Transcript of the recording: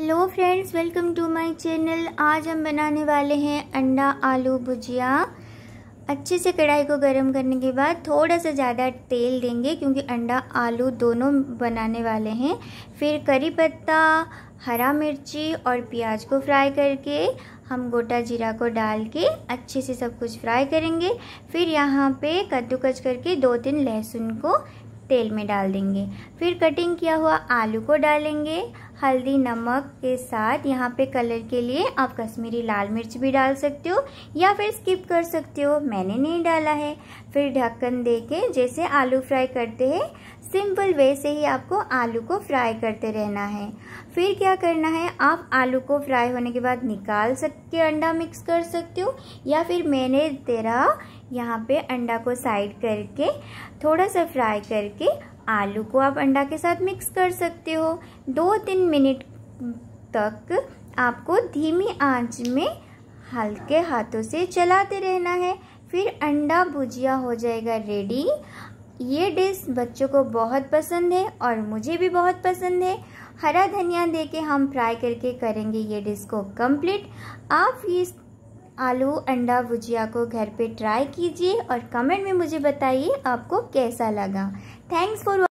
hello friends welcome to my channel आज हम बनाने वाले हैं अंडा आलू भुजिया अच्छे से कढ़ाई को गर्म करने के बाद थोड़ा सा ज़्यादा तेल देंगे क्योंकि अंडा आलू दोनों बनाने वाले हैं फिर करी पत्ता हरा मिर्ची और प्याज को फ्राई करके हम गोटा जीरा को डाल के अच्छे से सब कुछ फ्राई करेंगे फिर यहाँ पे कद्दूकस करके दो तीन लहसुन को तेल में डाल देंगे फिर कटिंग किया हुआ आलू को डालेंगे हल्दी नमक के साथ यहाँ पे कलर के लिए आप कश्मीरी लाल मिर्च भी डाल सकते हो या फिर स्किप कर सकते हो मैंने नहीं डाला है फिर ढक्कन दे के जैसे आलू फ्राई करते हैं सिंपल वे से ही आपको आलू को फ्राई करते रहना है फिर क्या करना है आप आलू को फ्राई होने के बाद निकाल सकते अंडा मिक्स कर सकते हो या फिर मैंने तेरा यहाँ पे अंडा को साइड करके थोड़ा सा फ्राई करके आलू को आप अंडा के साथ मिक्स कर सकते हो दो तीन मिनट तक आपको धीमी आंच में हल्के हाथों से चलाते रहना है फिर अंडा भुजिया हो जाएगा रेडी ये डिश बच्चों को बहुत पसंद है और मुझे भी बहुत पसंद है हरा धनिया दे के हम फ्राई करके करेंगे ये डिश को कंप्लीट आप इस आलू अंडा भुजिया को घर पे ट्राई कीजिए और कमेंट में मुझे बताइए आपको कैसा लगा थैंक्स फॉर